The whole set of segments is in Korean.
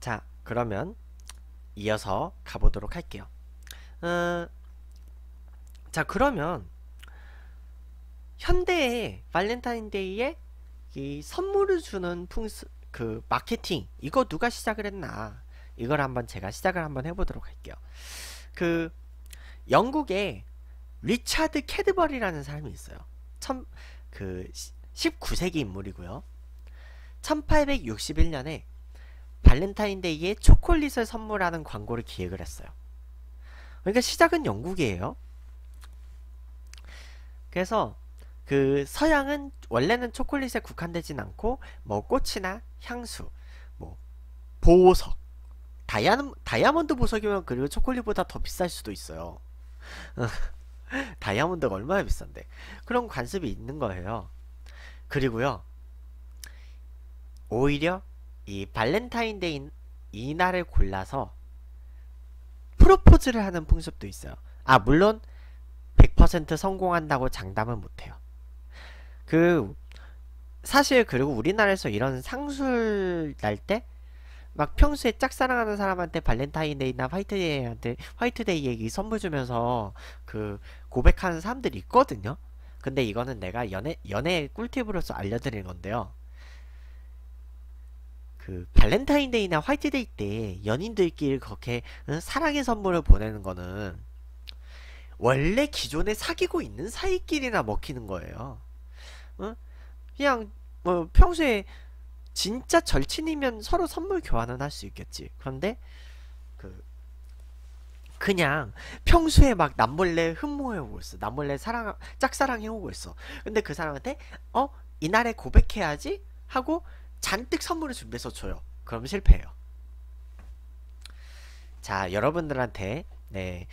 자 그러면 이어서 가보도록 할게요 어, 자 그러면 현대의 발렌타인데이에 이 선물을 주는 풍수 그 마케팅 이거 누가 시작을 했나 이걸 한번 제가 시작을 한번 해보도록 할게요 그 영국에 리차드 캐드버리라는 사람이 있어요 참, 그 19세기 인물이고요 1861년에 발렌타인데이에 초콜릿을 선물하는 광고를 기획을 했어요. 그러니까 시작은 영국이에요. 그래서 그 서양은 원래는 초콜릿에 국한되진 않고 뭐 꽃이나 향수, 뭐 보석, 다이아몬, 다이아몬드 보석이면 그리고 초콜릿보다 더 비쌀 수도 있어요. 다이아몬드가 얼마나 비싼데 그런 관습이 있는 거예요. 그리고요 오히려 이 발렌타인데이 이날을 골라서 프로포즈를 하는 풍습도 있어요. 아 물론 100% 성공한다고 장담은 못해요. 그 사실 그리고 우리나라에서 이런 상술 날 때 막 평소에 짝사랑하는 사람한테 발렌타인데이나 화이트데이한테 화이트데이 얘기 선물 주면서 그 고백하는 사람들이 있거든요. 근데 이거는 내가 연애 연애 꿀팁으로서 알려드릴 건데요. 그 발렌타인데이나 화이트데이 때 연인들끼리 그렇게 사랑의 선물을 보내는 거는 원래 기존에 사귀고 있는 사이끼리나 먹히는 거예요. 응? 그냥 뭐 평소에 진짜 절친이면 서로 선물 교환은 할 수 있겠지. 그런데 그 그냥 평소에 막 남몰래 흠모해오고 있어. 남몰래 사랑 짝사랑해오고 있어. 근데 그 사람한테 어 이날에 고백해야지 하고 잔뜩 선물을 준비해서 줘요. 그럼 실패해요. 자, 여러분들한테 네,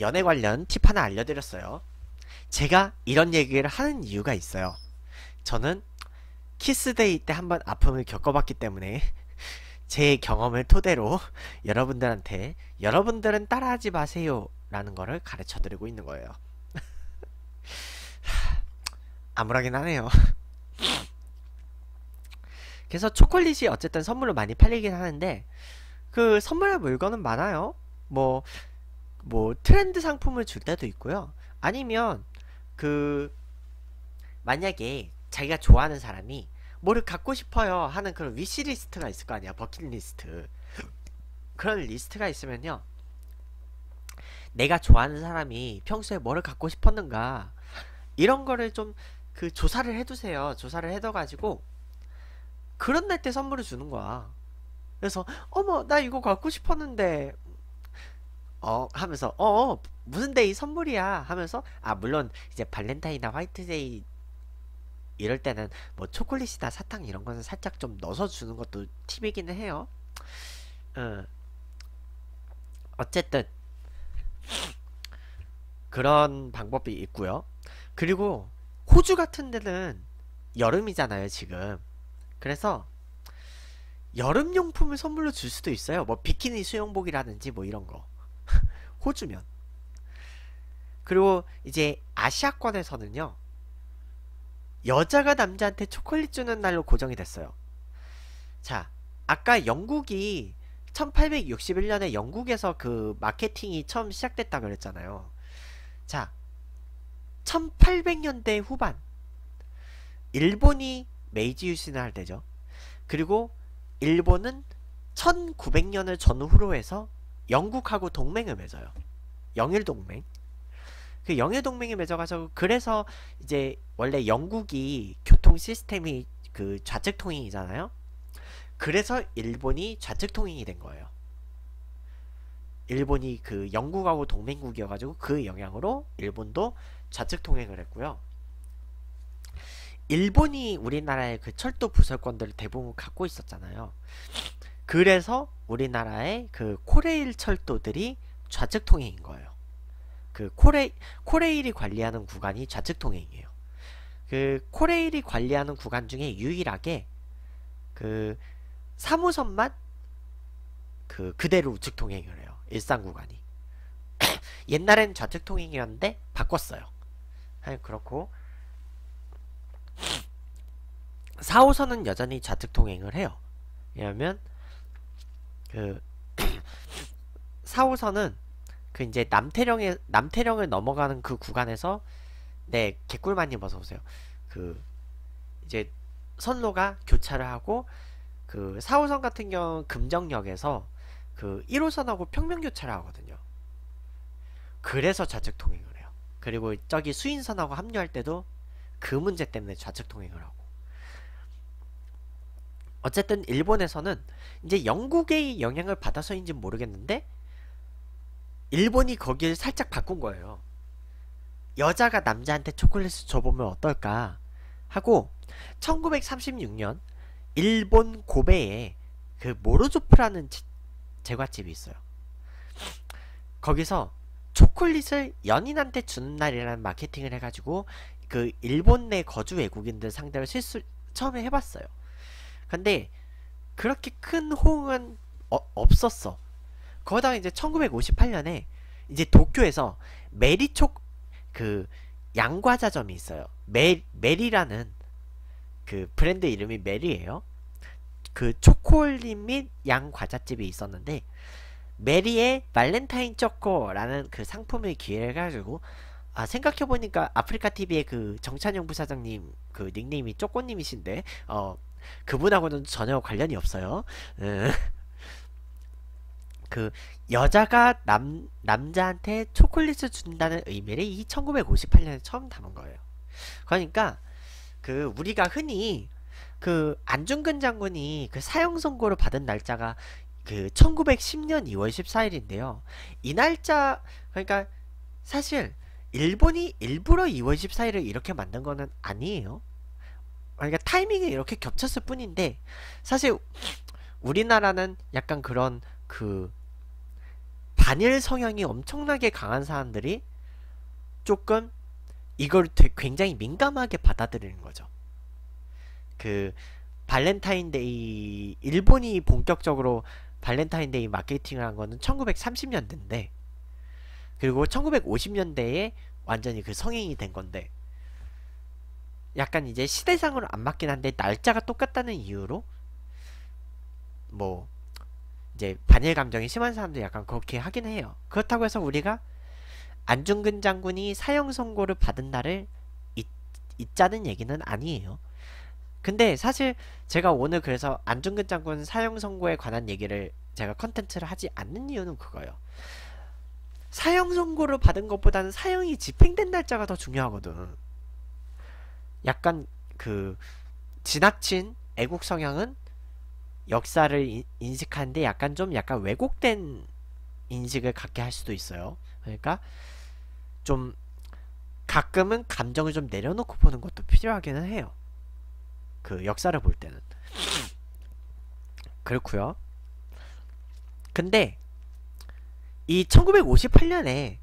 연애 관련 팁 하나 알려드렸어요. 제가 이런 얘기를 하는 이유가 있어요. 저는 키스데이 때 한번 아픔을 겪어봤기 때문에 제 경험을 토대로 여러분들한테 여러분들은 따라하지 마세요 라는 거를 가르쳐 드리고 있는 거예요. 아무렇긴 하네요. 그래서 초콜릿이 어쨌든 선물로 많이 팔리긴 하는데 그 선물할 물건은 많아요. 뭐뭐 뭐 트렌드 상품을 줄 때도 있고요. 아니면 그 만약에 자기가 좋아하는 사람이 뭐를 갖고 싶어요 하는 그런 위시리스트가 있을 거 아니야 버킷리스트 그런 리스트가 있으면요 내가 좋아하는 사람이 평소에 뭐를 갖고 싶었는가 이런 거를 좀 그 조사를 해두세요 조사를 해둬가지고 그런 날 때 선물을 주는 거야. 그래서 어머 나 이거 갖고 싶었는데 어 하면서 어, 어 무슨 데이 선물이야 하면서 아 물론 이제 발렌타이나 화이트데이 이럴 때는 뭐 초콜릿이나 사탕 이런 거는 살짝 좀 넣어서 주는 것도 팁이기는 해요. 어. 어쨌든 그런 방법이 있고요. 그리고 호주 같은 데는 여름이잖아요, 지금. 그래서 여름 용품을 선물로 줄 수도 있어요. 뭐 비키니 수영복이라든지 뭐 이런 거. 호주면. 그리고 이제 아시아권에서는요. 여자가 남자한테 초콜릿 주는 날로 고정이 됐어요. 자, 아까 영국이 1861년에 영국에서 그 마케팅이 처음 시작됐다 그랬잖아요. 자, 1800년대 후반 일본이 메이지 유신을 할 때죠. 그리고 일본은 1900년을 전후로 해서 영국하고 동맹을 맺어요. 영일 동맹. 그 영일 동맹이 맺어가지고 그래서 이제 원래 영국이 교통 시스템이 그 좌측 통행이잖아요. 그래서 일본이 좌측 통행이 된 거예요. 일본이 그 영국하고 동맹국이어가지고 그 영향으로 일본도 좌측 통행을 했고요. 일본이 우리나라의 그 철도 부설권들을 대부분 갖고 있었잖아요. 그래서 우리나라의 그 코레일 철도들이 좌측 통행인 거예요. 그 코레 코레일이 관리하는 구간이 좌측 통행이에요. 그 코레일이 관리하는 구간 중에 유일하게 그 3호선만 그 그대로 우측 통행을 해요. 일산 구간이. 옛날엔 좌측 통행이었는데 바꿨어요. 아니 그렇고 4호선은 여전히 좌측 통행을 해요. 왜냐면 그 4호선은 그 이제 남태령에 남태령을 넘어가는 그 구간에서 네 개꿀마님 어서 오세요. 그 이제 선로가 교차를 하고 그 4호선 같은 경우 금정역에서 그 1호선하고 평면 교차를 하거든요. 그래서 좌측 통행을 해요. 그리고 저기 수인선하고 합류할 때도 그 문제 때문에 좌측 통행을 하고. 어쨌든 일본에서는 이제 영국의 영향을 받아서인지 모르겠는데 일본이 거기를 살짝 바꾼 거예요. 여자가 남자한테 초콜릿을 줘보면 어떨까 하고 1936년 일본 고베에 그 모로조프라는 제과집이 있어요. 거기서 초콜릿을 연인한테 주는 날이라는 마케팅을 해가지고 그 일본 내 거주 외국인들 상대로 실수 처음에 해봤어요. 근데 그렇게 큰 호응은 어, 없었어. 거기다가 이제 1958년에 이제 도쿄에서 메리촉 그 양과자점이 있어요. 메, 메리라는 그 브랜드 이름이 메리예요. 그 초콜릿 및 양과자집이 있었는데 메리의 발렌타인 초코라는 그 상품을 기획해가지고 아 생각해보니까 아프리카 TV의 그 정찬영 부사장님 그 닉네임이 쪼꼬님이신데 어 그분하고는 전혀 관련이 없어요. 예. 그 여자가 남 남자한테 초콜릿을 준다는 의미를 이 1958년에 처음 담은 거예요. 그러니까 그 우리가 흔히 그 안중근 장군이 그 사형 선고를 받은 날짜가 그 1910년 2월 14일인데요. 이 날짜 그러니까 사실 일본이 일부러 2월 14일을 이렇게 만든 거는 아니에요. 그러니까 타이밍이 이렇게 겹쳤을 뿐인데 사실 우리나라는 약간 그런 그 반일 성향이 엄청나게 강한 사람들이 조금 이걸 굉장히 민감하게 받아들이는 거죠. 그 발렌타인데이 일본이 본격적으로 발렌타인데이 마케팅을 한 거는 1930년대인데 그리고 1950년대에 완전히 그 성행이 된 건데 약간 이제 시대상으로 안 맞긴 한데 날짜가 똑같다는 이유로 뭐 이제 반일 감정이 심한 사람도 약간 그렇게 하긴 해요. 그렇다고 해서 우리가 안중근 장군이 사형 선고를 받은 날을 잊, 잊자는 얘기는 아니에요. 근데 사실 제가 오늘 그래서 안중근 장군 사형 선고에 관한 얘기를 제가 컨텐츠를 하지 않는 이유는 그거예요. 사형 선고를 받은 것보다는 사형이 집행된 날짜가 더 중요하거든. 약간 그 지나친 애국 성향은 역사를 인식하는데 약간 좀 약간 왜곡된 인식을 갖게 할 수도 있어요. 그러니까 좀 가끔은 감정을 좀 내려놓고 보는 것도 필요하기는 해요. 그 역사를 볼 때는 그렇고요. 근데 이 1958년에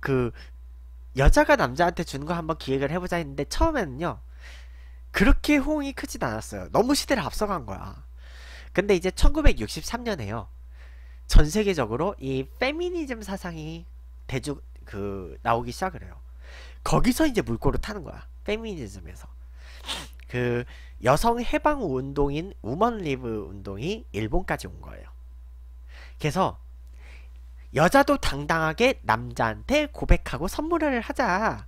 그 여자가 남자한테 주는 거 한번 기획을 해보자 했는데 처음에는요 그렇게 호응이 크진 않았어요 너무 시대를 앞서간 거야 근데 이제 1963년에요 전 세계적으로 이 페미니즘 사상이 대중 그 나오기 시작을 해요 거기서 이제 물꼬를 타는 거야 페미니즘에서 그 여성 해방 운동인 우먼 리브 운동이 일본까지 온 거예요 그래서 여자도 당당하게 남자한테 고백하고 선물을 하자.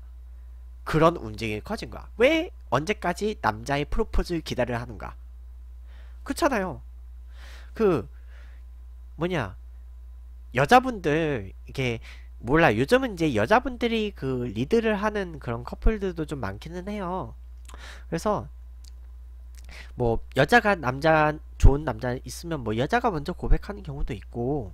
그런 움직임이 커진 거야. 왜 언제까지 남자의 프로포즈 기다려 하는가? 그렇잖아요. 그 뭐냐 여자분들 이게 몰라 요즘은 이제 여자분들이 그 리드를 하는 그런 커플들도 좀 많기는 해요. 그래서 뭐 여자가 남자 좋은 남자 있으면 뭐 여자가 먼저 고백하는 경우도 있고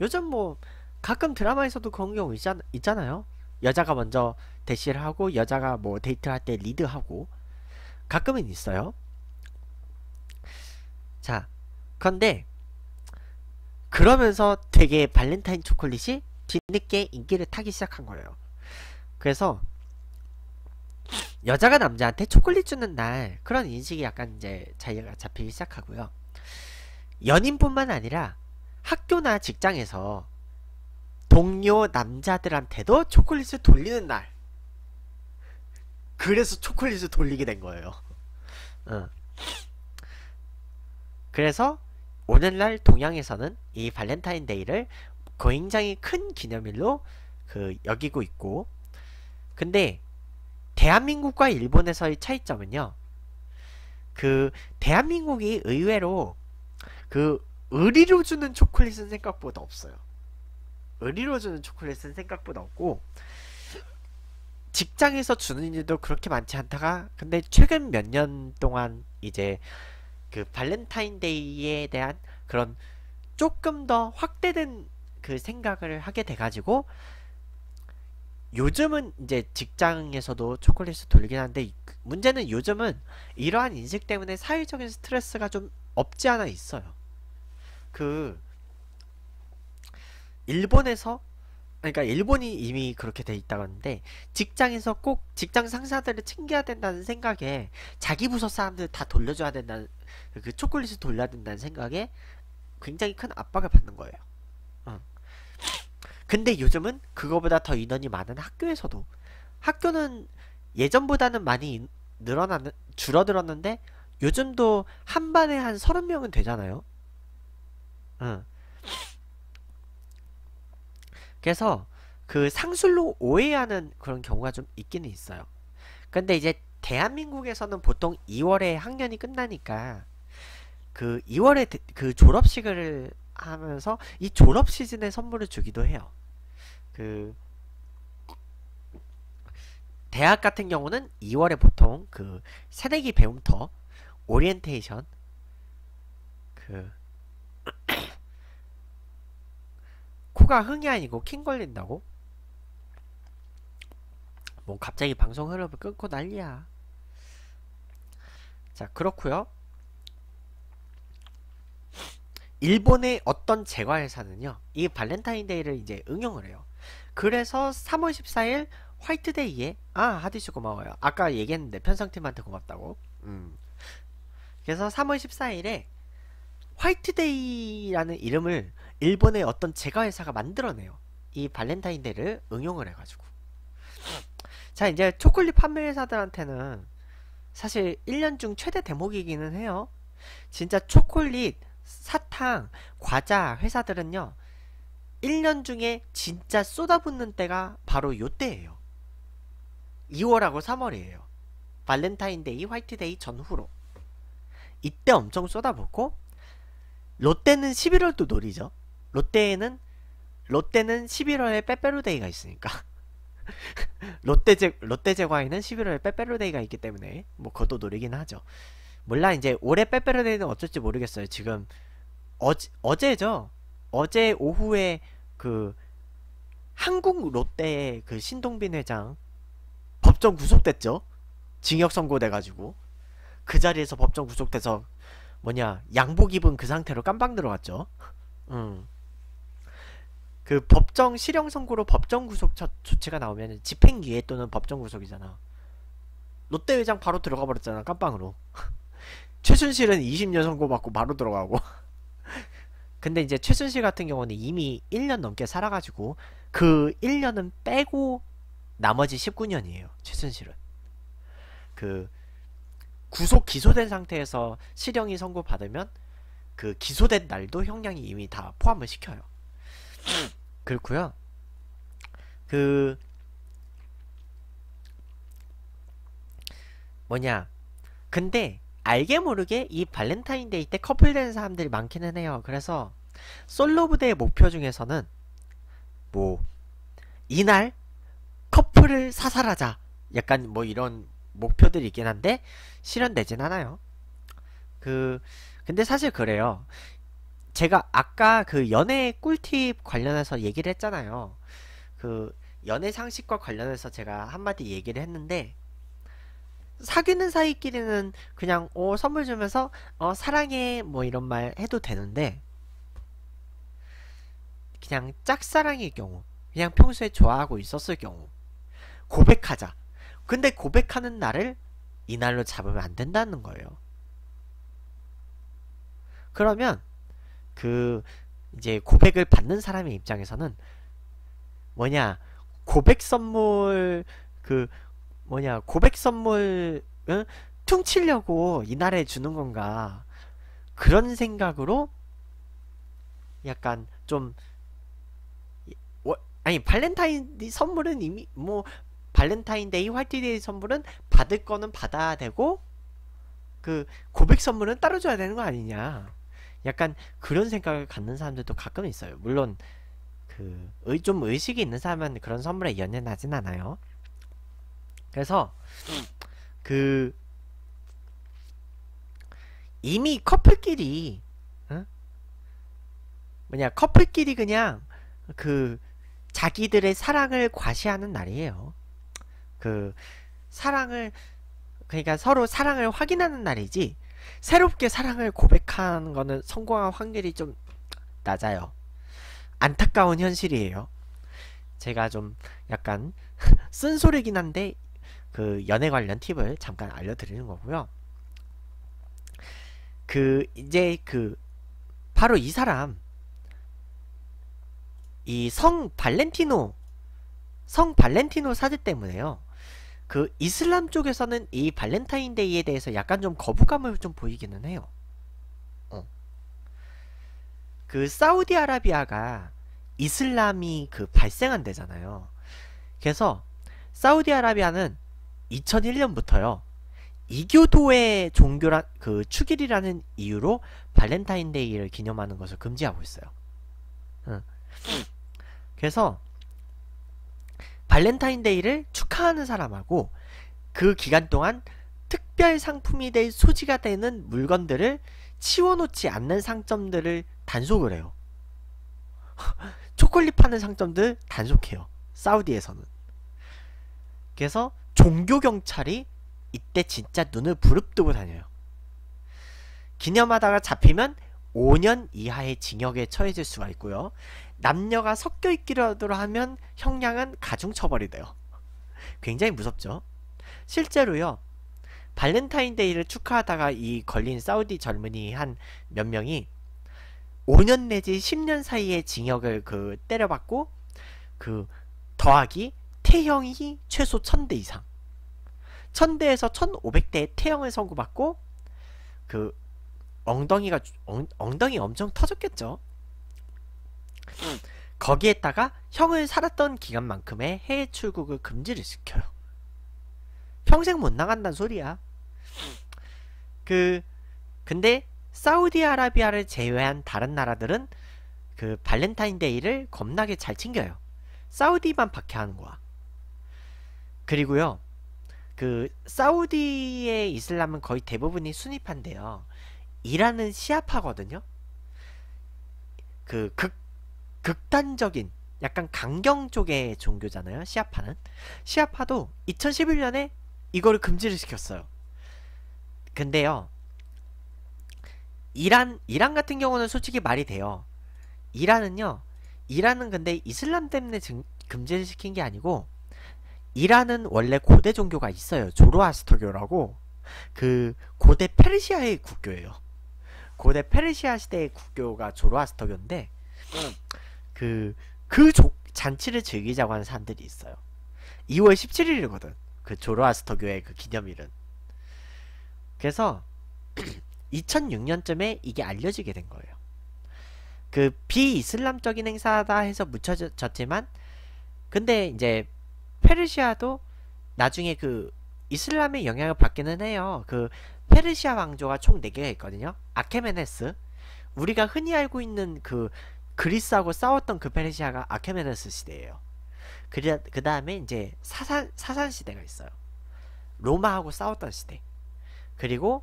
요즘 뭐 가끔 드라마에서도 그런 경우 있잖, 있잖아요. 여자가 먼저 대시를 하고 여자가 뭐 데이트를 할때 리드하고 가끔은 있어요. 자, 그런데 그러면서 되게 발렌타인 초콜릿이 뒤늦게 인기를 타기 시작한 거예요. 그래서 여자가 남자한테 초콜릿 주는 날 그런 인식이 약간 이제 자기가 잡히기 시작하고요. 연인뿐만 아니라 학교나 직장에서 동료 남자들한테도 초콜릿을 돌리는 날. 그래서 초콜릿을 돌리게 된 거예요. 어. 그래서 오늘날 동양에서는 이 발렌타인데이를 굉장히 큰 기념일로 그 여기고 있고 근데 대한민국과 일본에서의 차이점은요. 그 대한민국이 의외로 그 의리로 주는 초콜릿은 생각보다 없어요. 의리로 주는 초콜릿은 생각보다 없고 직장에서 주는 일도 그렇게 많지 않다가 근데 최근 몇 년 동안 이제 그 발렌타인데이에 대한 그런 조금 더 확대된 그 생각을 하게 돼가지고 요즘은 이제 직장에서도 초콜릿을 돌긴 하는데 문제는 요즘은 이러한 인식 때문에 사회적인 스트레스가 좀 없지 않아 있어요. 그 일본에서 그러니까 일본이 이미 그렇게 돼 있다는데 직장에서 꼭 직장 상사들을 챙겨야 된다는 생각에 자기 부서 사람들 다 돌려줘야 된다는 그 초콜릿을 돌려야 된다는 생각에 굉장히 큰 압박을 받는 거예요. 어. 근데 요즘은 그거보다 더 인원이 많은 학교에서도 학교는 예전보다는 많이 늘어나는 줄어들었는데 요즘도 한 반에 한 서른 명은 되잖아요. 그래서 그 상술로 오해하는 그런 경우가 좀 있기는 있어요. 근데 이제 대한민국에서는 보통 2월에 학년이 끝나니까 그 2월에 그 졸업식을 하면서 이 졸업 시즌에 선물을 주기도 해요. 그 대학 같은 경우는 2월에 보통 그 새내기 배움터 오리엔테이션 그 코가 흥이 아니고 킹 걸린다고? 뭐 갑자기 방송 흐름을 끊고 난리야 자 그렇구요 일본의 어떤 제과회사는요 이 발렌타인데이를 이제 응용을 해요 그래서 3월 14일 화이트데이에 아 하디슈 고마워요 아까 얘기했는데 편성팀한테 고맙다고 음. 그래서 3월 14일에 화이트데이라는 이름을 일본의 어떤 제과 회사가 만들어내요. 이 발렌타인데이를 응용을 해가지고. 자, 이제 초콜릿 판매 회사들한테는 사실 1년 중 최대 대목이기는 해요. 진짜 초콜릿, 사탕, 과자 회사들은요. 1년 중에 진짜 쏟아붓는 때가 바로 요때예요. 2월하고 3월이에요. 발렌타인데이, 화이트데이 전후로. 이때 엄청 쏟아붓고 롯데는 11월도 노리죠. 롯데에는 롯데는 11월에 빼빼로데이가 있으니까 롯데제 롯데제과에는 11월에 빼빼로데이가 있기 때문에 뭐 그것도 노리긴 하죠. 몰라 이제 올해 빼빼로데이는 어쩔지 모르겠어요. 지금 어제 어제죠. 어제 오후에 그 한국 롯데의 그 신동빈 회장 법정 구속됐죠. 징역 선고돼가지고 그 자리에서 법정 구속돼서 뭐냐 양복 입은 그 상태로 깜방 들어갔죠. 음. 그 법정 실형 선고로 법정 구속 조치가 나오면 집행유예 또는 법정 구속이잖아. 롯데 회장 바로 들어가 버렸잖아 깜빵으로. 최순실은 20년 선고받고 바로 들어가고. 근데 이제 최순실 같은 경우는 이미 1년 넘게 살아가지고 그 1년은 빼고 나머지 19년이에요. 최순실은. 그 구속 기소된 상태에서 실형이 선고받으면 그 기소된 날도 형량이 이미 다 포함을 시켜요. 그렇구요그 뭐냐 근데 알게 모르게 이 발렌타인데이 때커플된 사람들이 많기는 해요. 그래서 솔로 부대의 목표 중에서는 뭐 이날 커플을 사살하자 약간 뭐 이런 목표들이 있긴 한데 실현되진 않아요. 그 근데 사실 그래요. 제가 아까 그 연애 꿀팁 관련해서 얘기를 했잖아요. 그 연애 상식과 관련해서 제가 한마디 얘기를 했는데 사귀는 사이끼리는 그냥 어 선물 주면서 어 사랑해 뭐 이런 말 해도 되는데 그냥 짝사랑의 경우 그냥 평소에 좋아하고 있었을 경우 고백하자 근데 고백하는 날을 이날로 잡으면 안 된다는 거예요 그러면 그 이제 고백을 받는 사람의 입장에서는 뭐냐 고백 선물 그 뭐냐 고백 선물 응? 퉁치려고 이날에 주는 건가 그런 생각으로 약간 좀 아니 발렌타인 선물은 이미 뭐 발렌타인데이 화이트데이 선물은 받을 거는 받아야 되고 그 고백 선물은 따로 줘야 되는 거 아니냐 약간 그런 생각을 갖는 사람들도 가끔 있어요. 물론 그좀 의식이 있는 사람은 그런 선물에 연연하진 않아요. 그래서 그 이미 커플끼리 어? 뭐냐 커플끼리 그냥 그 자기들의 사랑을 과시하는 날이에요. 그 사랑을 그러니까 서로 사랑을 확인하는 날이지 새롭게 사랑을 고백하는 거는 성공할 확률이 좀 낮아요. 안타까운 현실이에요. 제가 좀 약간 쓴소리긴 한데 그 연애 관련 팁을 잠깐 알려드리는 거고요. 그 이제 그 바로 이 사람 이 성 발렌티노 성 발렌티노 사제 때문에요. 그 이슬람 쪽에서는 이 발렌타인데이에 대해서 약간 좀 거부감을 좀 보이기는 해요. 어. 그 사우디아라비아가 이슬람이 그 발생한 데잖아요. 그래서 사우디아라비아는 2001년부터요. 이교도의 종교란 그 축일이라는 이유로 발렌타인데이를 기념하는 것을 금지하고 있어요. 응. 그래서 발렌타인데이를 축하하는 사람하고 그 기간 동안 특별 상품이 될 소지가 되는 물건들을 치워놓지 않는 상점들을 단속을 해요. 초콜릿 파는 상점들 단속해요. 사우디에서는. 그래서 종교 경찰이 이때 진짜 눈을 부릅뜨고 다녀요. 기념하다가 잡히면 5년 이하의 징역에 처해질 수가 있고요. 남녀가 섞여 있기라도 하면 형량은 가중처벌이 돼요. 굉장히 무섭죠. 실제로요. 발렌타인데이를 축하하다가 이 걸린 사우디 젊은이 한 몇 명이 5년 내지 10년 사이의 징역을 그 때려받고 그 더하기 태형이 최소 1000대 이상 1000대에서 1500대의 태형을 선고받고 그 엉덩이가 엉, 엉덩이 엄청 터졌겠죠. 거기에다가 형을 살았던 기간만큼의 해외 출국을 금지를 시켜요. 평생 못 나간다는 소리야. 그 근데 사우디아라비아를 제외한 다른 나라들은 그 발렌타인데이를 겁나게 잘 챙겨요. 사우디만 박해하는 거야. 그리고요. 그 사우디의 이슬람은 거의 대부분이 순위파인데요. 이라는 시합하거든요. 그 극, 극단적인 약간 강경 쪽의 종교잖아요. 시아파는. 시아파도 2011년에 이거를 금지를 시켰어요. 근데요. 이란 이란 같은 경우는 솔직히 말이 돼요. 이란은요. 이란은 근데 이슬람 때문에 증, 금지를 시킨 게 아니고 이란은 원래 고대 종교가 있어요. 조로아스터교라고 그 고대 페르시아의 국교예요. 고대 페르시아 시대의 국교가 조로아스터교인데 그그 그, 그 잔치를 즐기자고 하는 사람들이 있어요. 2월 17일이거든. 그 조로아스터교의 그 기념일은. 그래서 2006년쯤에 이게 알려지게 된 거예요. 그 비이슬람적인 행사다 해서 묻혀졌지만 근데 이제 페르시아도 나중에 그 이슬람의 영향을 받기는 해요. 그 페르시아 왕조가 총 4개가 있거든요. 아케메네스. 우리가 흔히 알고 있는 그 그리스하고 싸웠던 그 페르시아가 아케메네스 시대예요. 그 다음에 이제 사산, 사산 시대가 있어요. 로마하고 싸웠던 시대. 그리고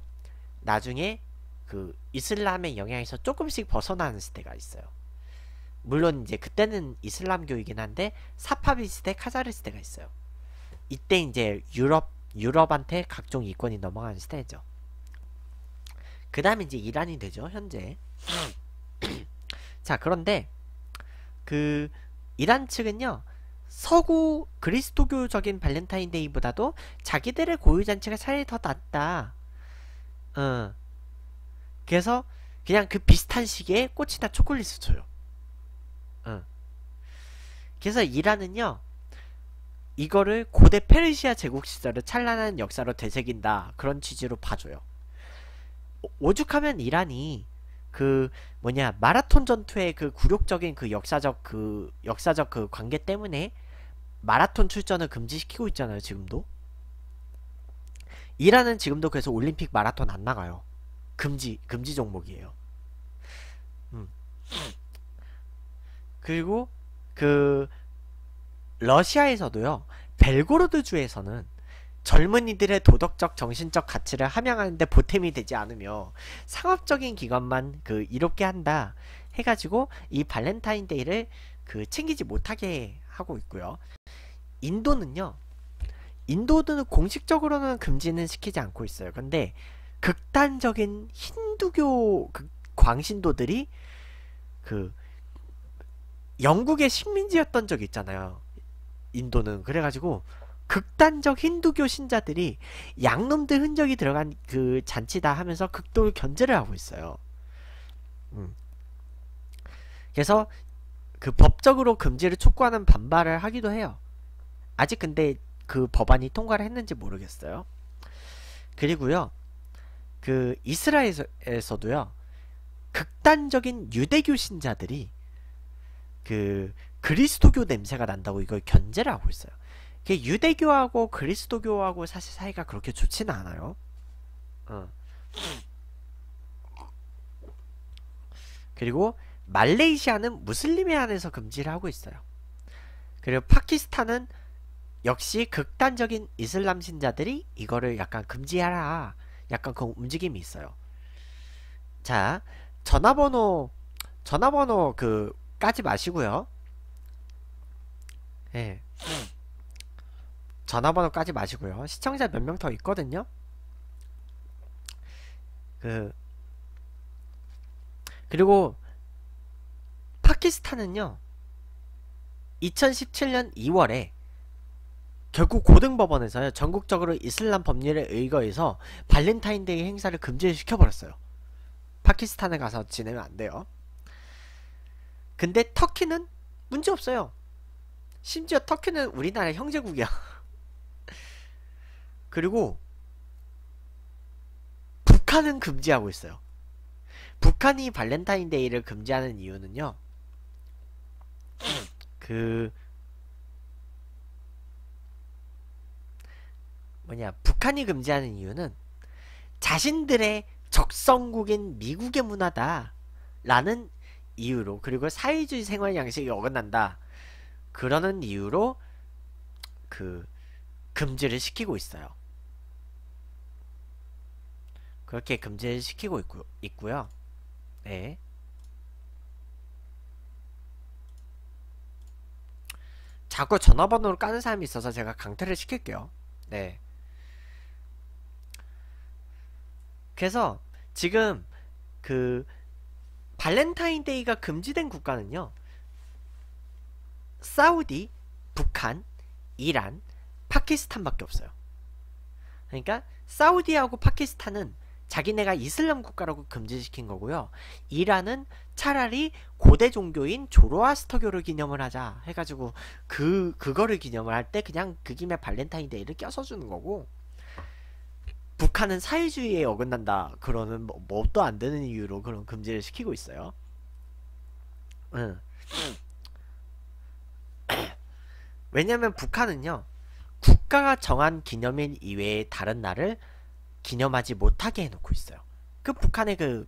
나중에 그 이슬람의 영향에서 조금씩 벗어나는 시대가 있어요. 물론 이제 그때는 이슬람교이긴 한데 사파비 시대, 카자르 시대가 있어요. 이때 이제 유럽 유럽한테 각종 이권이 넘어가는 시대죠. 그 다음에 이제 이란이 되죠 현재 자 그런데 그 이란 측은요 서구 그리스도교적인 발렌타인데이보다도 자기들의 고유잔치가 차라리 더 낫다 어. 그래서 그냥 그 비슷한 시기에 꽃이나 초콜릿을 줘요 어. 그래서 이란은요 이거를 고대 페르시아 제국 시절의 찬란한 역사로 되새긴다 그런 취지로 봐줘요 오죽하면 이란이 그 뭐냐 마라톤 전투의 그 굴욕적인 그 역사적 그 역사적 그 관계 때문에 마라톤 출전을 금지시키고 있잖아요 지금도 이란은 지금도 그래서 올림픽 마라톤 안 나가요 금지 금지 종목이에요 음. 그리고 그 러시아에서도요 벨고로드 주에서는 젊은이들의 도덕적 정신적 가치를 함양하는데 보탬이 되지 않으며 상업적인 기관만 그 이롭게 한다 해가지고 이 발렌타인데이를 그 챙기지 못하게 하고 있고요. 인도는요. 인도는 공식적으로는 금지는 시키지 않고 있어요. 근데 극단적인 힌두교 그 광신도들이 그 영국의 식민지였던 적이 있잖아요. 인도는 그래가지고 극단적 힌두교 신자들이 양놈들 흔적이 들어간 그 잔치다 하면서 극도로 견제를 하고 있어요. 음. 그래서 그 법적으로 금지를 촉구하는 반발을 하기도 해요. 아직 근데 그 법안이 통과를 했는지 모르겠어요. 그리고요, 그 이스라엘에서도요, 극단적인 유대교 신자들이 그 그리스도교 냄새가 난다고 이걸 견제를 하고 있어요. 유대교하고 그리스도교하고 사실 사이가 그렇게 좋지는 않아요. 어. 그리고 말레이시아는 무슬림에 한해서 금지를 하고 있어요. 그리고 파키스탄은 역시 극단적인 이슬람 신자들이 이거를 약간 금지하라. 약간 그 움직임이 있어요. 자, 전화번호 전화번호 그 까지 마시고요. 예. 네. 전화번호 까지 마시고요. 시청자 몇 명 더 있거든요. 그 그리고 파키스탄은요. 2017년 2월에 결국 고등법원에서요 전국적으로 이슬람 법률에 의거해서 발렌타인데이 행사를 금지시켜 버렸어요. 파키스탄에 가서 지내면 안 돼요. 근데 터키는 문제 없어요. 심지어 터키는 우리나라 형제국이야. 그리고 북한은 금지하고 있어요. 북한이 발렌타인데이를 금지하는 이유는요. 그 뭐냐 북한이 금지하는 이유는 자신들의 적성국인 미국의 문화다라는 이유로 그리고 사회주의 생활 양식이 어긋난다 그러는 이유로 그 금지를 시키고 있어요. 그렇게 금지시키고 있고, 있고요. 네. 자꾸 전화번호를 까는 사람이 있어서 제가 강퇴를 시킬게요. 네. 그래서 지금 그 발렌타인데이가 금지된 국가는요. 사우디, 북한, 이란, 파키스탄밖에 없어요. 그러니까 사우디하고 파키스탄은 자기네가 이슬람 국가라고 금지시킨 거고요. 이란은 차라리 고대 종교인 조로아스터교를 기념을 하자 해가지고 그 그거를 기념을 할 때 그냥 그 김에 발렌타인데이를 껴서 주는 거고 북한은 사회주의에 어긋난다 그러는 뭐, 뭣도 안 되는 이유로 그런 금지를 시키고 있어요. 응. 왜냐면 북한은요 국가가 정한 기념일 이외의 다른 날을 기념하지 못하게 해놓고 있어요. 그 북한의 그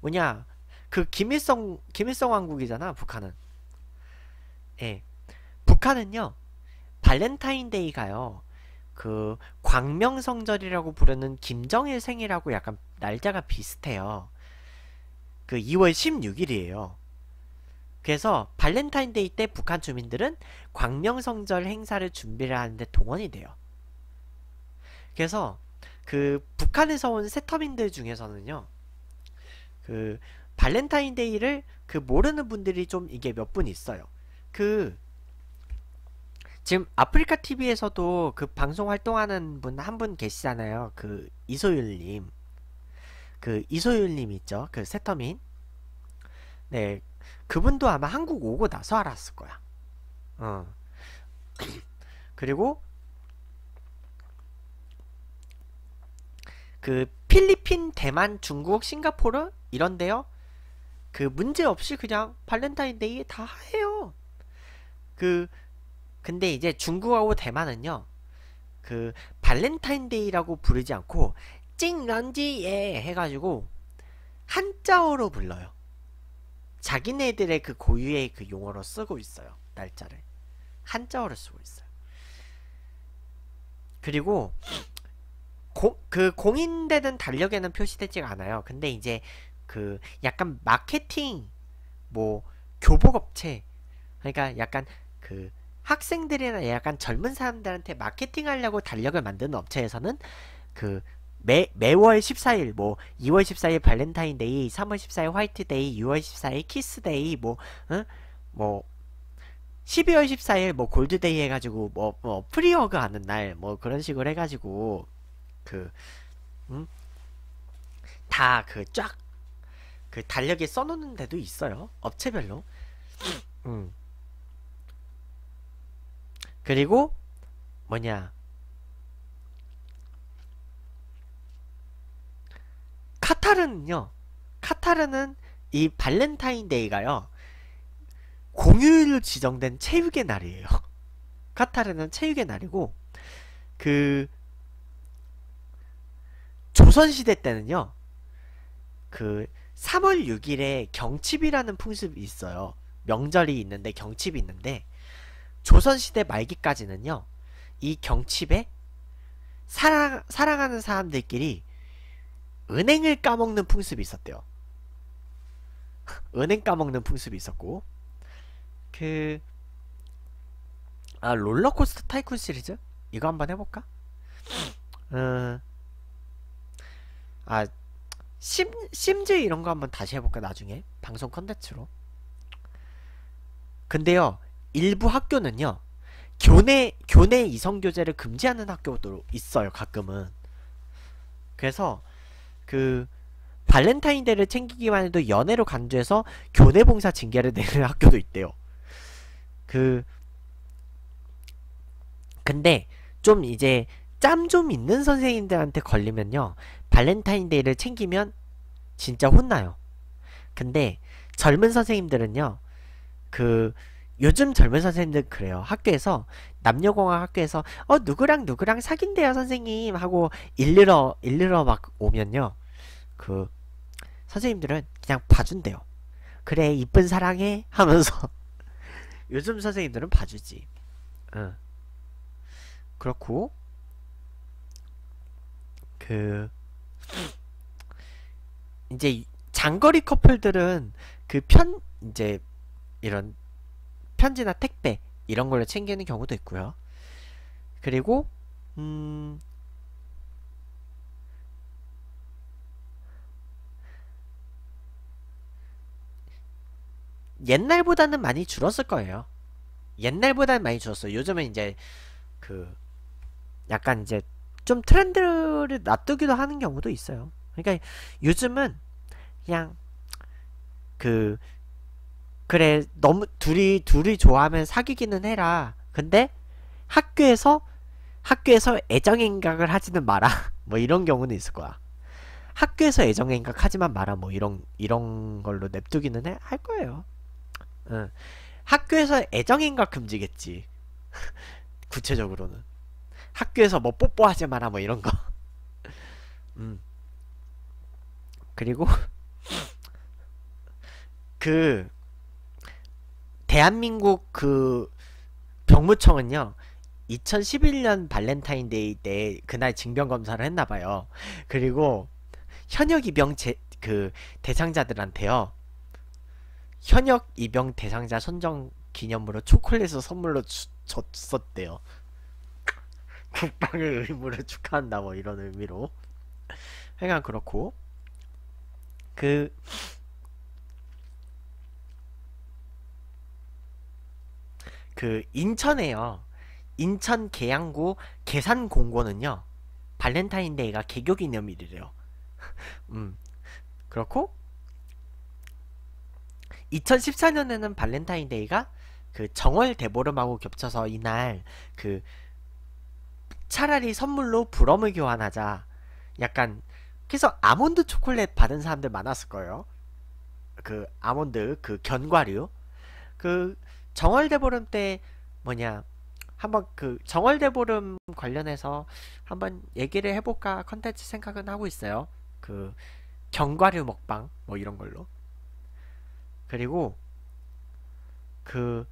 뭐냐 그 김일성 김일성 왕국이잖아 북한은. 예, 북한은요 발렌타인데이가요 그 광명성절이라고 부르는 김정일 생일하고 약간 날짜가 비슷해요. 그 2월 16일이에요. 그래서 발렌타인데이 때 북한 주민들은 광명성절 행사를 준비를 하는데 동원이 돼요. 그래서 그 북한에서 온 세터민들 중에서는요. 그 발렌타인데이를 그 모르는 분들이 좀 이게 몇 분 있어요. 그 지금 아프리카 TV에서도 그 방송 활동하는 분 한분 분 계시잖아요. 그 이소율님, 그 이소율님 있죠. 그 세터민. 네, 그분도 아마 한국 오고 나서 알았을 거야. 어. 그리고 그 필리핀, 대만, 중국, 싱가포르 이런데요. 그 문제없이 그냥 발렌타인데이다 해요. 그 근데 이제 중국하고 대만은요. 그 발렌타인데이라고 부르지 않고 찡런지예 해가지고 한자어로 불러요. 자기네들의 그 고유의 그 용어로 쓰고 있어요. 날짜를 한자어로 쓰고 있어요. 그리고 고, 그 공인되는 달력에는 표시되지가 않아요. 근데 이제 그 약간 마케팅 뭐 교복업체 그러니까 약간 그 학생들이나 약간 젊은 사람들한테 마케팅하려고 달력을 만드는 업체에서는 그 매, 매월 14일 뭐 2월 14일 발렌타인데이 3월 14일 화이트데이 6월 14일 키스데이 뭐 응? 뭐 12월 14일 뭐 골드데이 해가지고 뭐, 뭐 프리허그 하는 날 뭐 그런 식으로 해가지고 그 음? 다그 쫙 그 달력에 써놓는 데도 있어요 업체별로 음. 그리고 뭐냐 카타르는요 카타르는 이 발렌타인데이가요 공휴일로 지정된 체육의 날이에요 카타르는 체육의 날이고 그 조선시대 때는요, 그 3월 6일에 경칩이라는 풍습이 있어요. 명절이 있는데 경칩이 있는데 조선시대 말기까지는요, 이 경칩에 사랑, 사랑하는 사람들끼리 은행을 까먹는 풍습이 있었대요. 은행 까먹는 풍습이 있었고, 그, 아, 롤러코스터 타이쿤 시리즈? 이거 한번 해볼까? 어... 아 심, 심즈 이런 거 한번 다시 해볼까 나중에 방송 컨텐츠로 근데요 일부 학교는요 교내 교내 이성 교제를 금지하는 학교도 있어요 가끔은 그래서 그 발렌타인데이를 챙기기만 해도 연애로 간주해서 교내 봉사 징계를 내는 학교도 있대요 그 근데 좀 이제 짬 좀 있는 선생님들한테 걸리면요 발렌타인데이를 챙기면 진짜 혼나요. 근데 젊은 선생님들은요, 그, 요즘 젊은 선생님들 그래요. 학교에서, 남녀공학 학교에서, 어, 누구랑 누구랑 사귄대요, 선생님. 하고, 일르러, 일르러 막 오면요. 그, 선생님들은 그냥 봐준대요. 그래, 이쁜 사랑해. 하면서. 요즘 선생님들은 봐주지. 응. 그렇고, 그, 이제 장거리 커플들은 그 편 이제 이런 편지나 택배 이런 걸로 챙기는 경우도 있고요. 그리고 음 옛날보다는 많이 줄었을 거예요. 옛날보다는 많이 줄었어요. 요즘은 이제 그 약간 이제 좀 트렌드를 놔두기도 하는 경우도 있어요. 그러니까 요즘은 그냥 그 그래 너무 둘이 둘이 좋아하면 사귀기는 해라. 근데 학교에서 학교에서 애정행각을 하지는 마라. 뭐 이런 경우는 있을 거야. 학교에서 애정행각 하지만 마라. 뭐 이런 이런 걸로 냅두기는 해, 할 거예요. 응. 학교에서 애정행각 금지겠지. 구체적으로는. 학교에서 뭐 뽀뽀하지 마라 뭐 이런 거. 음. 그리고 그 대한민국 그 병무청은요. 2011년 발렌타인데이 때 그날 징병 검사를 했나 봐요. 그리고 현역 입영 제, 그 대상자들한테요. 현역 입영 대상자 선정 기념으로 초콜릿을 선물로 주, 줬었대요. 국방의 의무를 축하한다 뭐 이런 의미로 그냥 그렇고 그그 그 인천에요. 인천 계양구 계산 공고는요. 발렌타인데이가 개교 기념일이래요. 음. 그렇고 2014년에는 발렌타인데이가 그 정월 대보름하고 겹쳐서 이날 그 차라리 선물로 브럼을 교환하자. 약간 그래서 아몬드 초콜릿 받은 사람들 많았을 거예요. 그 아몬드 그 견과류 그 정월대보름 때 뭐냐 한번 그 정월대보름 관련해서 한번 얘기를 해볼까 컨텐츠 생각은 하고 있어요. 그 견과류 먹방 뭐 이런 걸로 그리고 그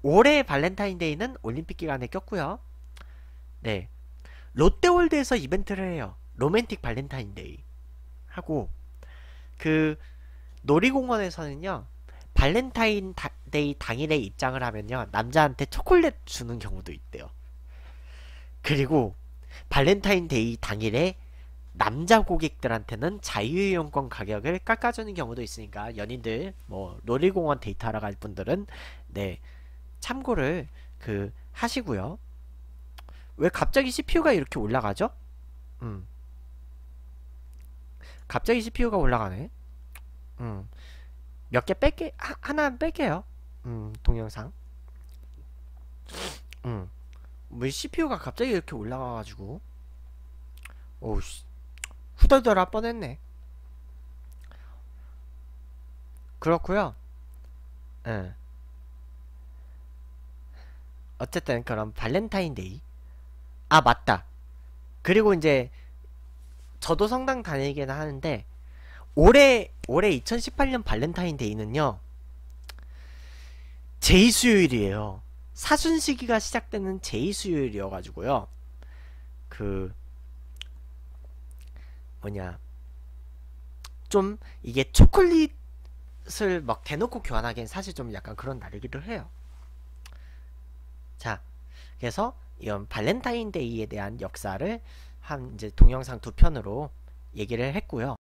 올해 발렌타인데이는 올림픽 기간에 꼈고요. 네. 롯데월드에서 이벤트를 해요. 로맨틱 발렌타인데이 하고 그 놀이공원에서는요. 발렌타인 데이 당일에 입장을 하면요. 남자한테 초콜릿 주는 경우도 있대요. 그리고 발렌타인 데이 당일에 남자 고객들한테는 자유이용권 가격을 깎아주는 경우도 있으니까 연인들 뭐 놀이공원 데이트하러 갈 분들은 네 참고를 그 하시고요. 왜 갑자기 CPU가 이렇게 올라가죠? 음. 갑자기 CPU가 올라가네. 음. 몇개 뺄게 하, 하나 뺄게요. 음, 동영상. 음. 왜 CPU가 갑자기 이렇게 올라가 가지고 오우 후덜덜 아 뻔했네. 그렇고요. 예. 어쨌든 그럼 발렌타인데이 아 맞다 그리고 이제 저도 성당 다니기는 하는데 올해 올해 2018년 발렌타인데이는요 제이수요일이에요 사순 시기가 시작되는 제이수요일이어가지고요그 뭐냐 좀 이게 초콜릿을 막 대놓고 교환하기엔 사실 좀 약간 그런 날이기도 해요 자 그래서 이런 발렌타인데이에 대한 역사를 한 이제 동영상 두 편으로 얘기를 했고요.